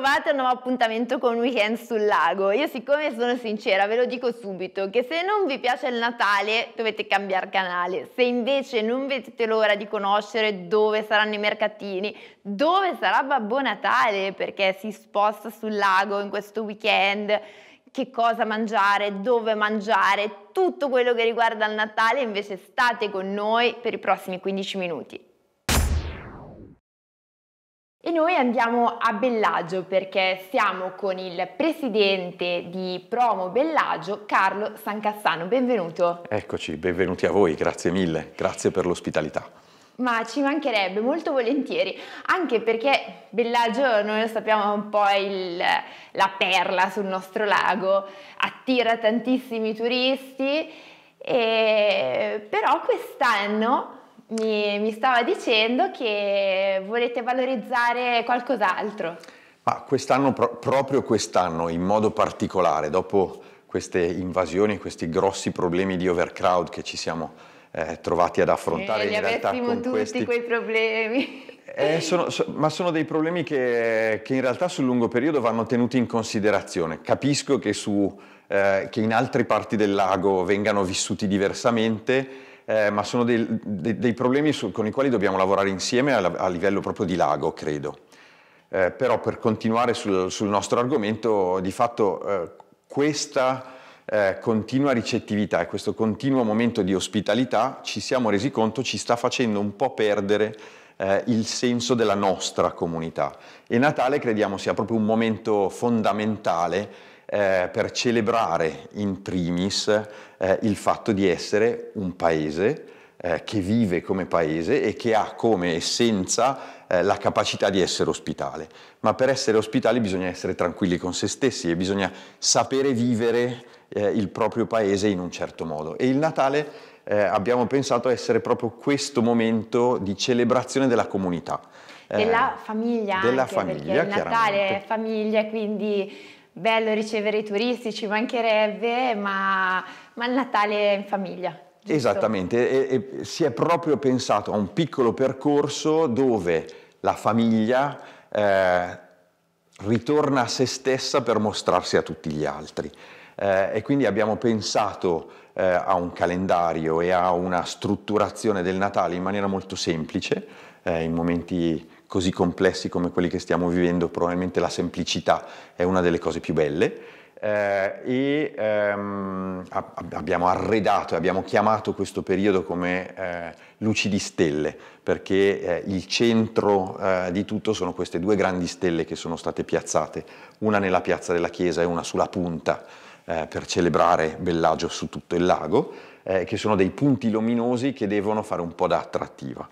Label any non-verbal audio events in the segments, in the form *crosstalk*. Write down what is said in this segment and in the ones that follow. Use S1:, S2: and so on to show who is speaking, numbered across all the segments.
S1: trovate a un nuovo appuntamento con Weekend sul Lago. Io siccome sono sincera ve lo dico subito che se non vi piace il Natale dovete cambiare canale, se invece non vedete l'ora di conoscere dove saranno i mercatini, dove sarà Babbo Natale perché si sposta sul lago in questo weekend, che cosa mangiare, dove mangiare, tutto quello che riguarda il Natale invece state con noi per i prossimi 15 minuti. E noi andiamo a Bellagio perché siamo con il presidente di Promo Bellagio, Carlo Sancassano. Benvenuto.
S2: Eccoci, benvenuti a voi, grazie mille, grazie per l'ospitalità.
S1: Ma ci mancherebbe molto volentieri, anche perché Bellagio, noi lo sappiamo, è un po' il, la perla sul nostro lago, attira tantissimi turisti, e... però quest'anno mi, mi stava dicendo che volete valorizzare qualcos'altro.
S2: Ma quest'anno, pro proprio quest'anno in modo particolare, dopo queste invasioni, questi grossi problemi di overcrowd che ci siamo eh, trovati ad affrontare eh, in realtà con tutti questi...
S1: quei problemi.
S2: Eh, sono, so, ma sono dei problemi che, che, in realtà sul lungo periodo vanno tenuti in considerazione. Capisco che, su, eh, che in altre parti del lago vengano vissuti diversamente, eh, ma sono dei, dei, dei problemi su, con i quali dobbiamo lavorare insieme a, a livello proprio di lago, credo. Eh, però per continuare sul, sul, nostro argomento, di fatto eh, questa eh, continua ricettività e questo continuo momento di ospitalità ci siamo resi conto ci sta facendo un po' perdere eh, il senso della nostra comunità. E Natale crediamo sia proprio un momento fondamentale eh, per celebrare in primis eh, il fatto di essere un paese eh, che vive come paese e che ha come essenza eh, la capacità di essere ospitale. Ma per essere ospitali bisogna essere tranquilli con se stessi e bisogna sapere vivere eh, il proprio paese in un certo modo. E il Natale eh, abbiamo pensato essere proprio questo momento di celebrazione della comunità della
S1: famiglia della anche, famiglia, perché il Natale è famiglia, quindi bello ricevere i turisti, ci mancherebbe, ma, ma il Natale è in famiglia.
S2: Giusto? Esattamente, e, e si è proprio pensato a un piccolo percorso dove la famiglia eh, ritorna a se stessa per mostrarsi a tutti gli altri. Eh, e quindi abbiamo pensato eh, a un calendario e a una strutturazione del Natale in maniera molto semplice, eh, in momenti così complessi come quelli che stiamo vivendo, probabilmente la semplicità è una delle cose più belle. Eh, e ehm, abbiamo arredato e abbiamo chiamato questo periodo come eh, luci di stelle, perché eh, il centro eh, di tutto sono queste due grandi stelle che sono state piazzate, una nella piazza della chiesa e una sulla punta eh, per celebrare Bellagio su tutto il lago, eh, che sono dei punti luminosi che devono fare un po' da attrattiva.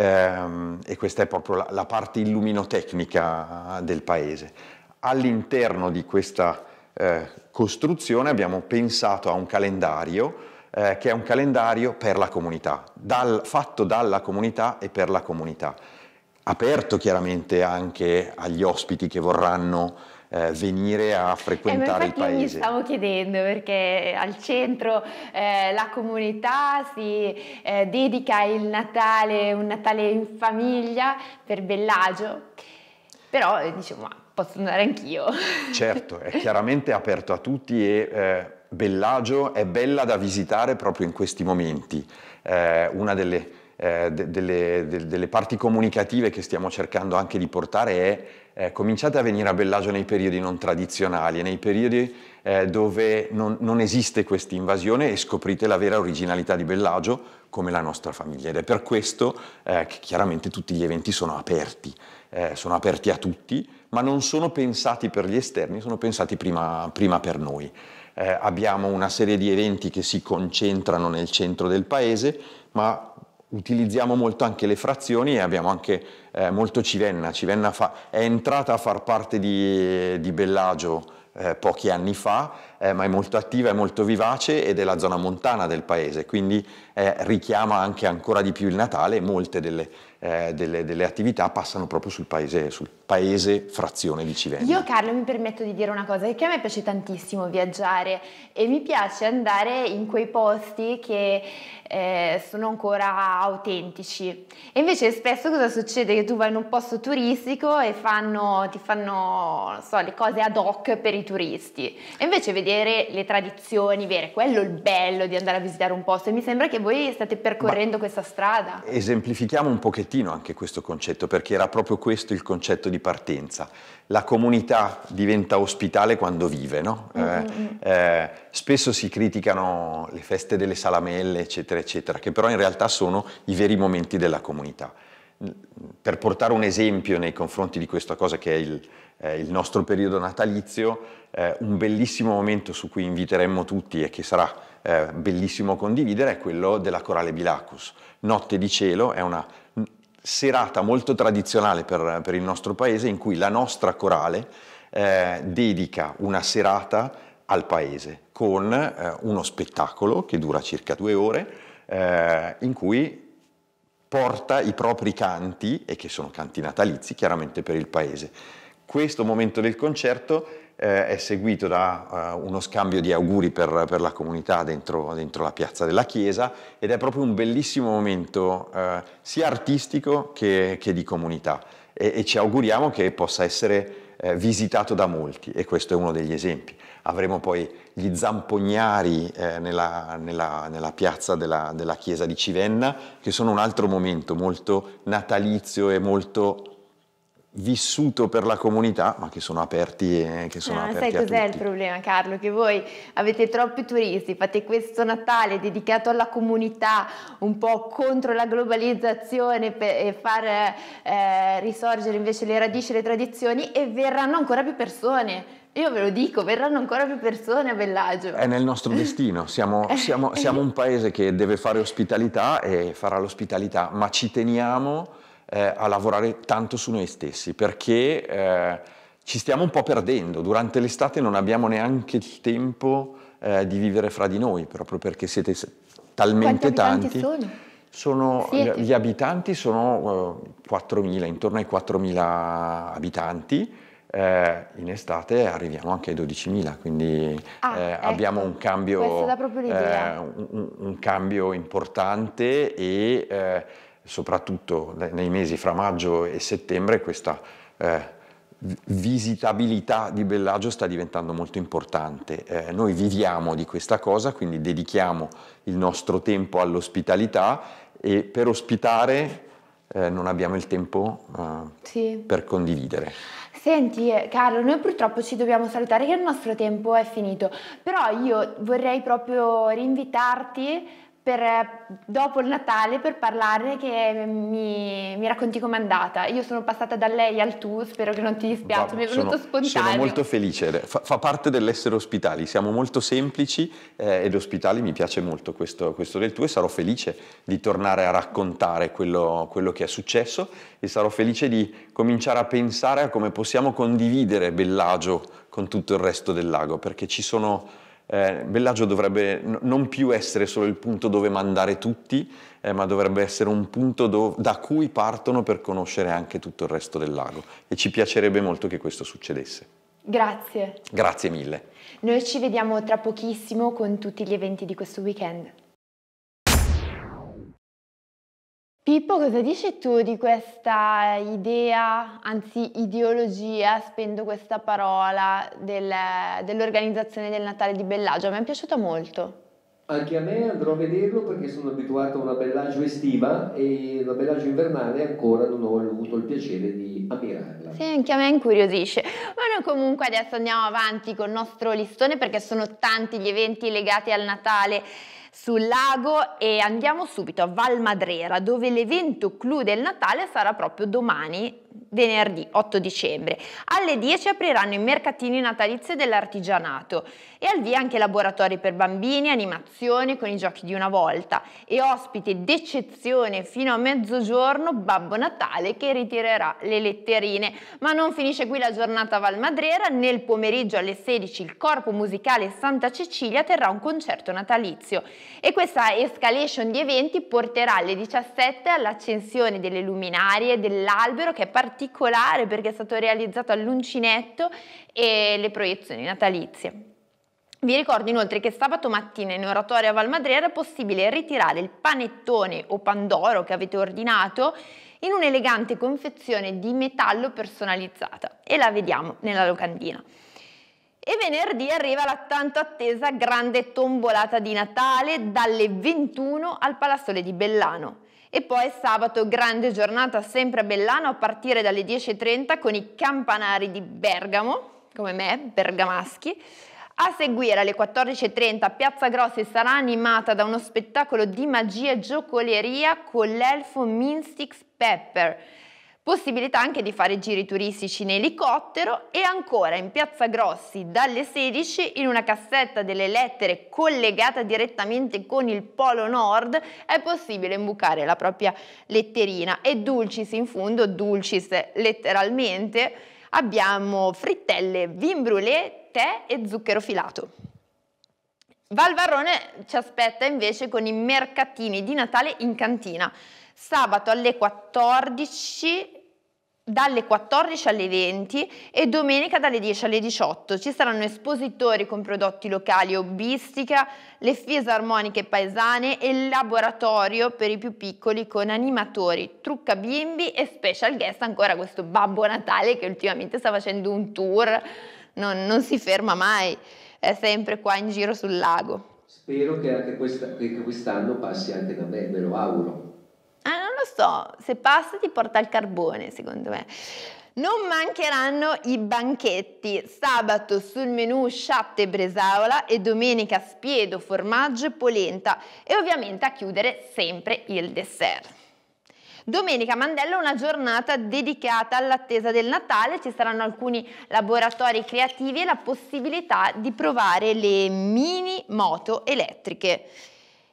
S2: Ehm, e questa è proprio la, la parte illuminotecnica del paese. All'interno di questa eh, costruzione abbiamo pensato a un calendario eh, che è un calendario per la comunità, dal, fatto dalla comunità e per la comunità, aperto chiaramente anche agli ospiti che vorranno eh, venire a eh, frequentare eh, il paese. Mi stavo
S1: chiedendo perché eh, al centro eh, la comunità si eh, dedica il Natale, un Natale in famiglia per Bellagio, però eh, diciamo ma posso andare anch'io. *laughs*
S2: Certo, è chiaramente aperto a tutti e Bellagio è bella da visitare proprio in questi momenti, una delle... Eh, de, delle, de, delle, parti comunicative che stiamo cercando anche di portare è eh, cominciate a venire a Bellagio nei periodi non tradizionali, nei periodi eh, dove non, non esiste questa invasione e scoprite la vera originalità di Bellagio come la nostra famiglia. Ed è per questo eh, che chiaramente tutti gli eventi sono aperti, eh, sono aperti a tutti, ma non sono pensati per gli esterni, sono pensati prima, prima per noi. Eh, abbiamo una serie di eventi che si concentrano nel centro del paese, ma utilizziamo molto anche le frazioni e abbiamo anche eh, molto Civenna. Civenna fa, è entrata a far parte di, di Bellagio eh, pochi anni fa eh, ma è molto attiva, è molto vivace ed è la zona montana del paese, quindi eh, richiama anche ancora di più il Natale e molte delle, eh, delle, delle, attività passano proprio sul paese, sul paese frazione di Civenda. Io
S1: Carlo mi permetto di dire una cosa, che a me piace tantissimo viaggiare e mi piace andare in quei posti che eh, sono ancora autentici. E invece spesso cosa succede? Che tu vai in un posto turistico e fanno, ti fanno so, le cose ad hoc per i turisti. E invece vedi vedere le tradizioni vere, quello è il bello di andare a visitare un posto e mi sembra che voi state percorrendo Ma questa strada.
S2: Esemplifichiamo un pochettino anche questo concetto perché era proprio questo il concetto di partenza. La comunità diventa ospitale quando vive, no? Mm-hmm. Eh, mm. eh, spesso si criticano le feste delle salamelle, eccetera, eccetera, che però in realtà sono i veri momenti della comunità per portare un esempio nei confronti di questa cosa che è il, eh, il nostro periodo natalizio, eh, un bellissimo momento su cui inviteremmo tutti e che sarà eh, bellissimo condividere è quello della Corale Bilacus. Notte di cielo è una serata molto tradizionale per, per il nostro paese in cui la nostra corale eh, dedica una serata al paese con eh, uno spettacolo che dura circa due ore eh, in cui porta i propri canti, e che sono canti natalizi chiaramente per il paese. Questo momento del concerto eh, è seguito da uh, uno scambio di auguri per, per la comunità dentro, dentro, la piazza della chiesa ed è proprio un bellissimo momento uh, sia artistico che, che di comunità e, e, ci auguriamo che possa essere eh, visitato da molti e questo è uno degli esempi avremo poi gli zampognari eh, nella, nella, nella, piazza della, della chiesa di Civenna, che sono un altro momento molto natalizio e molto vissuto per la comunità, ma che sono aperti, eh, che sono ah, aperti Sai cos'è il
S1: problema, Carlo? Che voi avete troppi turisti, fate questo Natale dedicato alla comunità, un po' contro la globalizzazione per far eh, risorgere invece le radici e le tradizioni e verranno ancora più persone io ve lo dico, verranno ancora più persone a Bellagio. È
S2: nel nostro destino, siamo, *laughs* siamo, siamo un paese che deve fare ospitalità e farà l'ospitalità, ma ci teniamo eh, a lavorare tanto su noi stessi perché eh, ci stiamo un po' perdendo. Durante l'estate non abbiamo neanche il tempo eh, di vivere fra di noi, proprio perché siete talmente tanti. Sono? Sono, gli abitanti sono 4.000, eh, intorno ai 4.000 abitanti eh, in estate arriviamo anche ai 12.000, quindi ah, eh, ecco, abbiamo un cambio, eh, un, un cambio, importante e eh, soprattutto nei mesi fra maggio e settembre questa eh, visitabilità di Bellagio sta diventando molto importante. Eh, noi viviamo di questa cosa, quindi dedichiamo il nostro tempo all'ospitalità e per ospitare eh, non abbiamo il tempo eh, sì. per condividere.
S1: Senti, eh, Carlo, noi purtroppo ci dobbiamo salutare che il nostro tempo è finito, però io vorrei proprio rinvitarti per, eh, dopo il Natale per parlarne che mi, mi racconti com'è andata. Io sono passata da lei al tu, spero che non ti dispiace, mi è venuto sono, spontaneo. Sono molto
S2: felice, eh, fa, fa parte dell'essere ospitali, siamo molto semplici eh, ed ospitali mi piace molto questo, questo, del tu e sarò felice di tornare a raccontare quello, quello che è successo e sarò felice di cominciare a pensare a come possiamo condividere Bellagio con tutto il resto del lago perché ci sono eh, Bellagio dovrebbe n- non più essere solo il punto dove mandare tutti, eh, ma dovrebbe essere un punto do- da cui partono per conoscere anche tutto il resto del lago e ci piacerebbe molto che questo succedesse.
S1: Grazie.
S2: Grazie mille.
S1: Noi ci vediamo tra pochissimo con tutti gli eventi di questo weekend. Pippo, cosa dici tu di questa idea, anzi ideologia, spendo questa parola, del, dell'organizzazione del Natale di Bellagio? A me è piaciuta molto. Anche a me andrò a vederlo perché sono abituato a una Bellagio estiva e una Bellagio invernale ancora non ho avuto il piacere di ammirarla. Sì, anche a me incuriosisce. Ma noi comunque adesso andiamo avanti con il nostro listone perché sono tanti gli eventi legati al Natale sul lago e andiamo subito a Val Madrera dove l'evento clou del Natale sarà proprio domani venerdì 8 dicembre. Alle 10 apriranno i mercatini natalizi dell'artigianato e al via anche laboratori per bambini, animazioni con i giochi di una volta e ospite d'eccezione fino a mezzogiorno Babbo Natale che ritirerà le letterine. Ma non finisce qui la giornata a Madrera, nel pomeriggio alle 16 il corpo musicale Santa Cecilia terrà un concerto natalizio e questa escalation di eventi porterà alle 17 all'accensione delle luminarie dell'albero che è particolare perché è stato realizzato all'uncinetto e le proiezioni natalizie. Vi ricordo inoltre che sabato mattina in oratorio oratoria Valmadrera è possibile ritirare il panettone o pandoro che avete ordinato in un'elegante confezione di metallo personalizzata e la vediamo nella locandina. E venerdì arriva la tanto attesa grande tombolata di Natale dalle 21 al Palazzole di Bellano. E poi sabato grande giornata sempre a Bellano a partire dalle 10.30 con i campanari di Bergamo, come me, bergamaschi. A seguire alle 14.30 Piazza Grossi sarà animata da uno spettacolo di magia e giocoleria con l'elfo Minstix Pepper possibilità anche di fare giri turistici in elicottero e ancora in Piazza Grossi dalle 16 in una cassetta delle lettere collegata direttamente con il Polo Nord è possibile imbucare la propria letterina e dulcis in fondo, dulcis letteralmente, abbiamo frittelle, vin brûlé, tè e zucchero filato. Valvarrone ci aspetta invece con i mercatini di Natale in cantina sabato alle 14 dalle 14 alle 20 e domenica dalle 10 alle 18. Ci saranno espositori con prodotti locali hobbistica, le fisarmoniche paesane e il laboratorio per i più piccoli con animatori, trucca bimbi e special guest ancora questo Babbo Natale che ultimamente sta facendo un tour, non, non si ferma mai, è sempre qua in giro sul lago. Spero che anche quest'anno passi anche da me, ve lo auguro so, se passa ti porta al carbone, secondo me. Non mancheranno i banchetti. Sabato sul menù sciatte bresaola e domenica spiedo, formaggio e polenta e ovviamente a chiudere sempre il dessert. Domenica Mandello una giornata dedicata all'attesa del Natale, ci saranno alcuni laboratori creativi e la possibilità di provare le mini moto elettriche.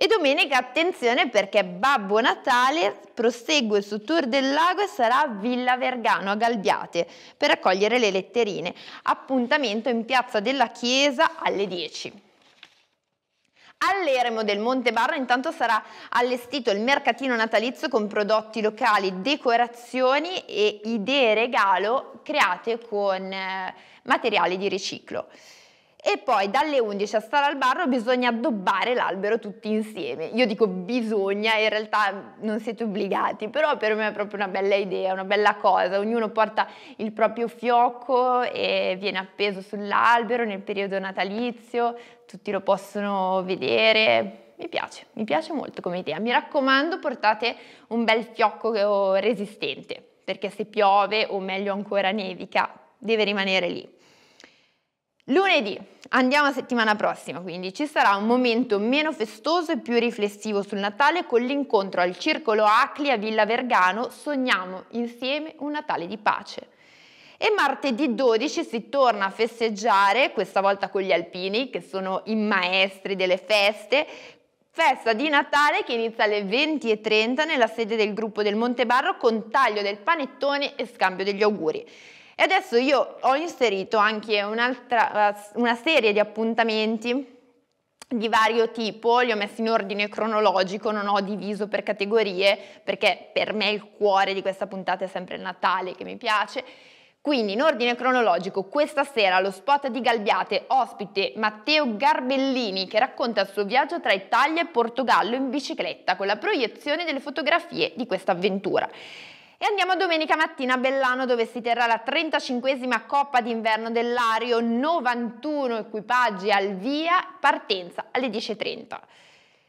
S1: E domenica attenzione perché Babbo Natale prosegue su tour del lago e sarà a Villa Vergano a Galbiate per raccogliere le letterine. Appuntamento in piazza della Chiesa alle 10. All'eremo del Monte Barro intanto sarà allestito il mercatino natalizio con prodotti locali, decorazioni e idee regalo create con eh, materiali di riciclo e poi dalle 11 a stare al bar bisogna addobbare l'albero tutti insieme. Io dico bisogna, in realtà non siete obbligati, però per me è proprio una bella idea, una bella cosa. Ognuno porta il proprio fiocco e viene appeso sull'albero nel periodo natalizio, tutti lo possono vedere mi piace, mi piace molto come idea. Mi raccomando portate un bel fiocco resistente, perché se piove o meglio ancora nevica, deve rimanere lì. Lunedì andiamo a settimana prossima, quindi ci sarà un momento meno festoso e più riflessivo sul Natale con l'incontro al Circolo Acli a Villa Vergano Sogniamo insieme un Natale di pace. E martedì 12 si torna a festeggiare, questa volta con gli alpini che sono i maestri delle feste, festa di Natale che inizia alle 20.30 nella sede del gruppo del Montebarro con taglio del panettone e scambio degli auguri. E adesso io ho inserito anche una serie di appuntamenti di vario tipo, li ho messi in ordine cronologico, non ho diviso per categorie, perché per me il cuore di questa puntata è sempre il Natale che mi piace. Quindi in ordine cronologico, questa sera allo spot di Galbiate, ospite Matteo Garbellini che racconta il suo viaggio tra Italia e Portogallo in bicicletta con la proiezione delle fotografie di questa avventura. E andiamo a domenica mattina a Bellano dove si terrà la 35esima Coppa d'Inverno dell'Ario, 91 equipaggi al via, partenza alle 10.30.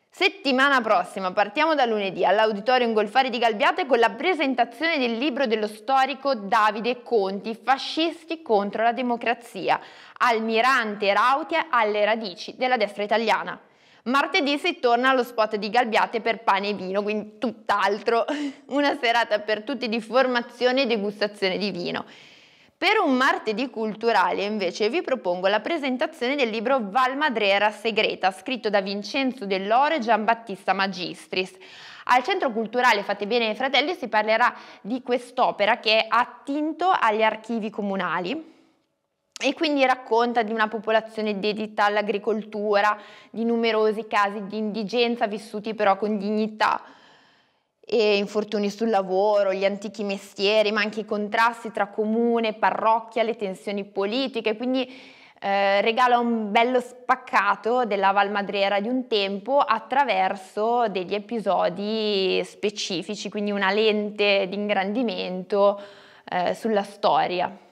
S1: Settimana prossima partiamo da lunedì all'Auditorium Golfari di Galbiate con la presentazione del libro dello storico Davide Conti, Fascisti contro la democrazia, Almirante Rautia alle radici della destra italiana. Martedì si torna allo spot di Galbiate per pane e vino, quindi tutt'altro, *laughs* una serata per tutti di formazione e degustazione di vino. Per un martedì culturale invece vi propongo la presentazione del libro Val Madrera Segreta, scritto da Vincenzo Dell'Oro e Giambattista Magistris. Al Centro Culturale Fate Bene ai Fratelli si parlerà di quest'opera che è attinto agli archivi comunali e quindi racconta di una popolazione dedita all'agricoltura, di numerosi casi di indigenza vissuti però con dignità e infortuni sul lavoro, gli antichi mestieri, ma anche i contrasti tra comune, parrocchia, le tensioni politiche, quindi eh, regala un bello spaccato della Val Valmadriera di un tempo attraverso degli episodi specifici, quindi una lente di ingrandimento eh, sulla storia.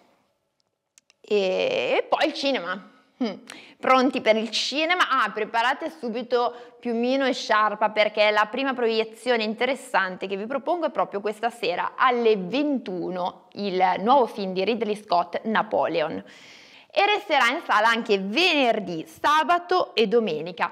S1: E poi il cinema. Hm. Pronti per il cinema? Ah, preparate subito piumino e sciarpa perché la prima proiezione interessante che vi propongo è proprio questa sera alle 21 il nuovo film di Ridley Scott Napoleon e resterà in sala anche venerdì, sabato e domenica.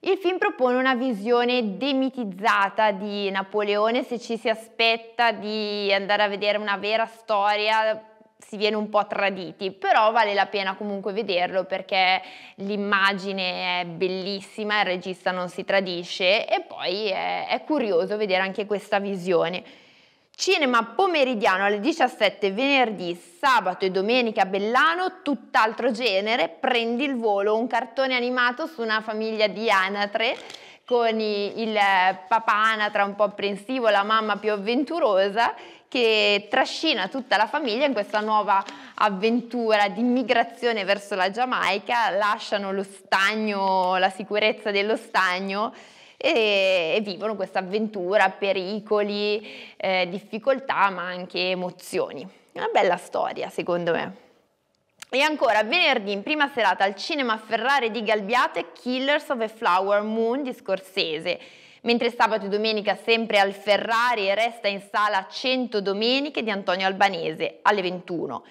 S1: Il film propone una visione demitizzata di Napoleone, se ci si aspetta di andare a vedere una vera storia si viene un po' traditi, però vale la pena comunque vederlo perché l'immagine è bellissima, il regista non si tradisce e poi è, è curioso vedere anche questa visione. Cinema pomeridiano alle 17 venerdì, sabato e domenica a Bellano, tutt'altro genere, prendi il volo, un cartone animato su una famiglia di anatre con il papà anatra un po' apprensivo, la mamma più avventurosa che trascina tutta la famiglia in questa nuova avventura di migrazione verso la Giamaica, lasciano lo stagno, la sicurezza dello stagno e, e vivono questa avventura, pericoli, eh, difficoltà ma anche emozioni. una bella storia secondo me. E ancora, venerdì in prima serata al Cinema Ferrari di Galbiate, Killers of a Flower Moon di Scorsese mentre sabato e domenica sempre al Ferrari resta in sala 100 domeniche di Antonio Albanese alle 21.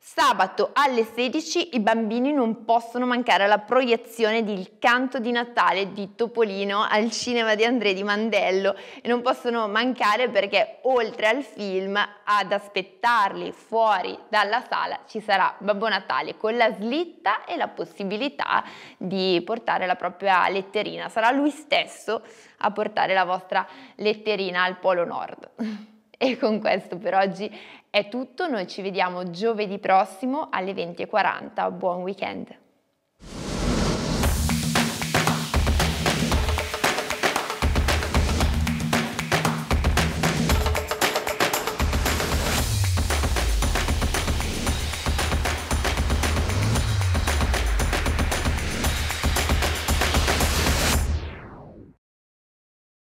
S1: Sabato alle 16 i bambini non possono mancare alla proiezione di Il canto di Natale di Topolino al cinema di Andrea Di Mandello e non possono mancare perché oltre al film ad aspettarli fuori dalla sala ci sarà Babbo Natale con la slitta e la possibilità di portare la propria letterina. Sarà lui stesso a portare la vostra letterina al Polo Nord. *laughs* E con questo per oggi è tutto, noi ci vediamo giovedì prossimo alle 20.40. Buon weekend!